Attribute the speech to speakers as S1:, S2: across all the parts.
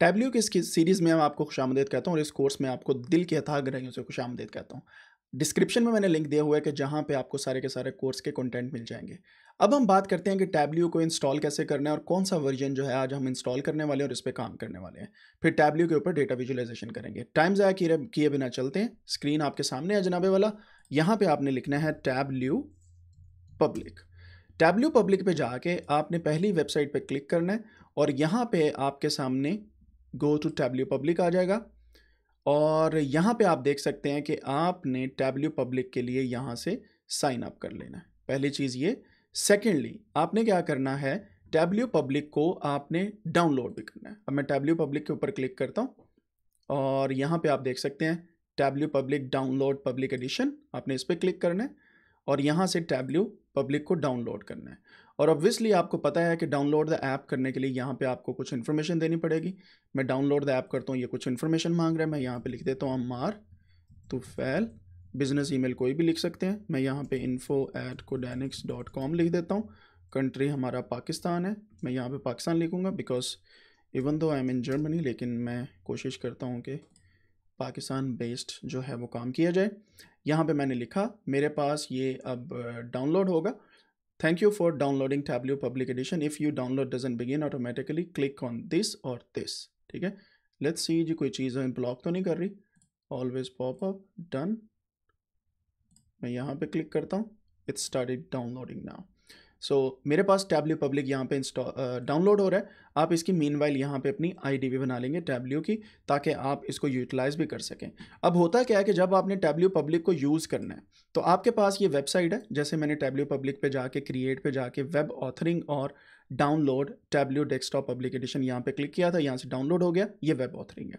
S1: Tableau की इस series में हम आपको खुश कहता हूँ और इस कोर्स में आपको दिल की अथाह ग्रहियों से खुश कहता हूँ डिस्क्रिप्शन में मैंने लिंक दिया हुआ है कि जहाँ पे आपको सारे के सारे कोर्स के कंटेंट मिल जाएंगे अब हम बात करते हैं कि टैबल्यू को इंस्टॉल कैसे करना है और कौन सा वर्जन जो है आज हम इंस्टॉल करने वाले हैं और इस पर काम करने वाले हैं फिर टैबल्यू के ऊपर डेटा विजुलाइजेशन करेंगे टाइम ज़ाया किए बिना चलते हैं स्क्रीन आपके सामने है जनाबे वाला यहाँ पर आपने लिखना है टैबल्यू पब्लिक टैबल्यू पब्लिक पर जाके आपने पहली वेबसाइट पर क्लिक करना है और यहाँ पर आपके सामने गो टू टैबल्यू पब्लिक आ जाएगा और यहाँ पे आप देख सकते हैं कि आपने टैबल्यू पब्लिक के लिए यहाँ से साइन अप कर लेना है पहली चीज़ ये सेकेंडली आपने क्या करना है टैबल्यू पब्लिक को आपने डाउनलोड भी करना है अब मैं टैबल्यू पब्लिक के ऊपर क्लिक करता हूँ और यहाँ पे आप देख सकते हैं Tableau public download public edition आपने इस पर क्लिक करना है और यहाँ से टैबल्यू पब्लिक को डाउनलोड करना है और ऑब्वियसली आपको पता है कि डाउनलोड द ऐप करने के लिए यहाँ पे आपको कुछ इन्फॉर्मेशन देनी पड़ेगी मैं डाउनलोड द ऐप करता हूँ ये कुछ इन्फॉर्मेशन मांग रहा है मैं यहाँ पे लिख देता हूँ तो फैल बिज़नेस ईमेल कोई भी लिख सकते हैं मैं यहाँ पे info at Codenics dot com लिख देता हूँ कंट्री हमारा पाकिस्तान है मैं यहाँ पे पाकिस्तान लिखूँगा because even though I am in Germany लेकिन मैं कोशिश करता हूँ कि पाकिस्तान बेस्ड जो है वो काम किया जाए यहाँ पे मैंने लिखा मेरे पास ये अब डाउनलोड होगा Thank you for downloading Tableau Public Edition. If you download doesn't begin automatically, click on this or this. ठीक है लेट्स सी जी कोई चीज़ ब्लॉक तो नहीं कर रही ऑलवेज पॉप अप डन मैं यहाँ पे क्लिक करता हूँ it's started downloading now so so, मेरे पास टैबल्यू पब्लिक यहाँ पे इंस्टॉल डाउनलोड हो रहा है आप इसकी मीन वाइल यहाँ पर अपनी आई भी बना लेंगे टैबल्यू की ताकि आप इसको यूटिलाइज़ भी कर सकें अब होता क्या है कि जब आपने टैबल्यू पब्लिक को यूज़ करना है तो आपके पास ये वेबसाइट है जैसे मैंने टैबल्यू पब्लिक पर जाके क्रिएट पर जाके वेब ऑथरिंग और uh, download tablet desktop edition यहाँ पे क्लिक किया था यहाँ से डाउनलोड हो गया ये वेब ऑथरिंग है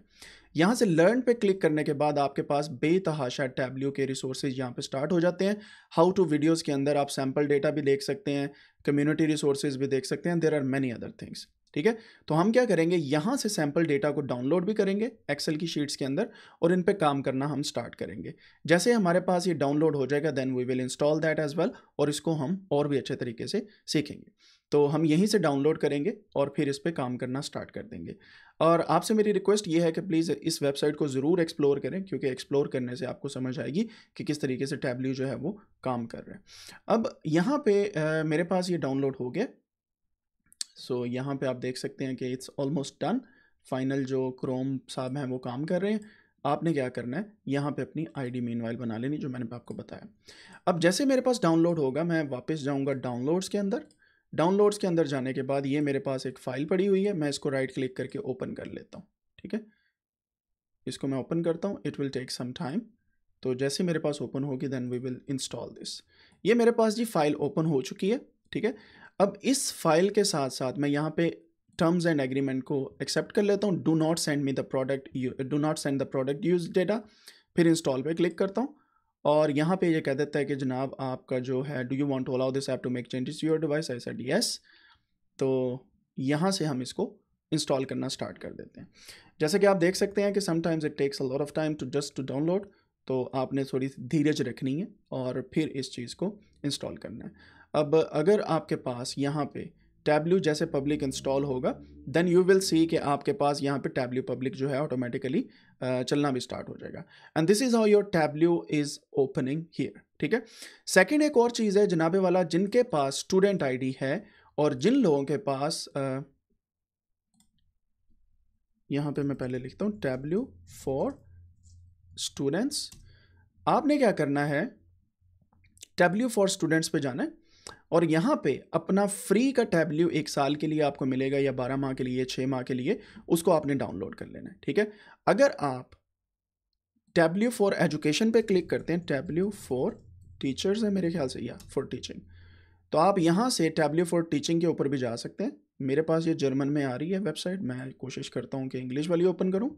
S1: यहाँ से लर्न पे क्लिक करने के बाद आपके पास बेतहाशा टैबल्यू के रिसोर्सेज यहाँ पे स्टार्ट हो जाते हैं हाउ टू वीडियोज़ के अंदर आप सैम्पल डेटा भी देख सकते हैं कम्युनिटी रिसोर्सेज भी देख सकते हैं there are many other things ठीक है तो हम क्या करेंगे यहाँ से सैम्पल डेटा को डाउनलोड भी करेंगे एक्सेल की शीट्स के अंदर और इन पर काम करना हम स्टार्ट करेंगे जैसे हमारे पास ये डाउनलोड हो जाएगा then we will install that as well और इसको हम और भी अच्छे तरीके से सीखेंगे तो हम यहीं से डाउनलोड करेंगे और फिर इस पर काम करना स्टार्ट कर देंगे और आपसे मेरी रिक्वेस्ट ये है कि प्लीज़ इस वेबसाइट को ज़रूर एक्सप्लोर करें क्योंकि एक्सप्लोर करने से आपको समझ आएगी कि किस तरीके से टैबली जो है वो काम कर रहे हैं अब यहाँ पे आ, मेरे पास ये डाउनलोड हो गया सो so, यहाँ पे आप देख सकते हैं कि इट्स ऑलमोस्ट डन फाइनल जो क्रोम साहब हैं वो काम कर रहे हैं आपने क्या करना है यहाँ पे अपनी आईडी वाइल बना लेनी जो मैंने आपको बताया अब जैसे मेरे पास डाउनलोड होगा मैं वापस जाऊँगा डाउनलोड्स के अंदर डाउनलोड्स के अंदर जाने के बाद ये मेरे पास एक फ़ाइल पड़ी हुई है मैं इसको राइट क्लिक करके ओपन कर लेता हूँ ठीक है इसको मैं ओपन करता हूँ it will take some time तो जैसे मेरे पास ओपन होगी then we will install this ये मेरे पास जी फाइल ओपन हो चुकी है ठीक है अब इस फाइल के साथ साथ मैं यहाँ पे टर्म्स एंड एग्रीमेंट को एक्सेप्ट कर लेता हूँ do not send me the product do not send the product use data फिर इंस्टॉल पे क्लिक करता हूँ और यहाँ पे ये कह देता है कि जनाब आपका जो है do you want allow this app to make changes your device I said yes तो यहाँ से हम इसको इंस्टॉल करना स्टार्ट कर देते हैं जैसे कि आप देख सकते हैं कि sometimes it takes a lot of time to just to download तो आपने थोड़ी धीरज रखनी है और फिर इस चीज़ को इंस्टॉल करना है अब अगर आपके पास यहाँ पे टैबल्यू जैसे पब्लिक इंस्टॉल होगा देन यू विल सी कि आपके पास यहाँ पे टैबल्यू पब्लिक जो है ऑटोमेटिकली चलना भी स्टार्ट हो जाएगा and this is how your Tableau is opening here ठीक है सेकेंड एक और चीज़ है जनाबे वाला जिनके पास स्टूडेंट आईडी है और जिन लोगों के पास यहाँ पे मैं पहले लिखता हूँ टैबल्यू फॉर स्टूडेंट्स आपने क्या करना है टैबल्यू फॉर स्टूडेंट्स पे जाना है और यहाँ पे अपना फ्री का टैबल्यू एक साल के लिए आपको मिलेगा या बारह माह के लिए छः माह के लिए उसको आपने डाउनलोड कर लेना है ठीक है अगर आप टैबल्यू फॉर एजुकेशन पे क्लिक करते हैं टैबल्यू फॉर टीचर्स है मेरे ख्याल से या फॉर टीचिंग तो आप यहाँ से टैबल्यू फॉर टीचिंग के ऊपर भी जा सकते हैं मेरे पास ये जर्मन में आ रही है वेबसाइट मैं कोशिश करता हूँ कि इंग्लिश वाली ओपन करूँ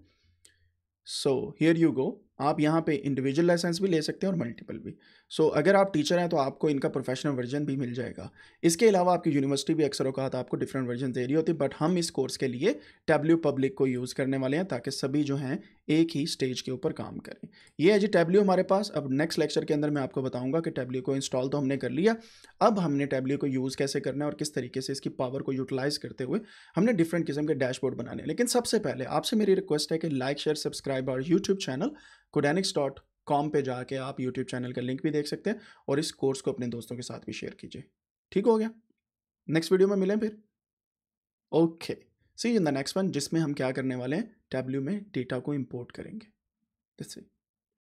S1: सो हियर यू गो आप यहाँ पे इंडिविजुअल लाइसेंस भी ले सकते हैं और मल्टीपल भी सो so, अगर आप टीचर हैं तो आपको इनका प्रोफेशनल वर्जन भी मिल जाएगा इसके अलावा आपकी यूनिवर्सिटी भी अक्सर अवकात आपको डिफरेंट वर्जन दे रही होती है बट हम इस कोर्स के लिए टैबल्यू पब्लिक को यूज़ करने वाले हैं ताकि सभी जो हैं एक ही स्टेज के ऊपर काम करें ये है जी टैबल्यू हमारे पास अब नेक्स्ट लेक्चर के अंदर मैं आपको बताऊँगा कि टैबल्यू को इंस्टॉल तो हमने कर लिया अब हमने टैबल्यू को यूज़ कैसे करना है और किस तरीके से इसकी पावर को यूटिलाइज़ करते हुए हमने डिफरेंट किस्म के डैशबोर्ड बनाने लेकिन सबसे पहले आपसे मेरी रिक्वेस्ट है कि लाइक शेयर सब्सक्राइब और YouTube channel Codenics dot com पर जाके आप यूट्यूब चैनल का लिंक भी देख सकते हैं और इस कोर्स को अपने दोस्तों के साथ भी शेयर कीजिए ठीक हो गया नेक्स्ट वीडियो में मिलें फिर okay see in the next one जिसमें हम क्या करने वाले हैं टैबल्यू में डेटा को इंपोर्ट करेंगे दिस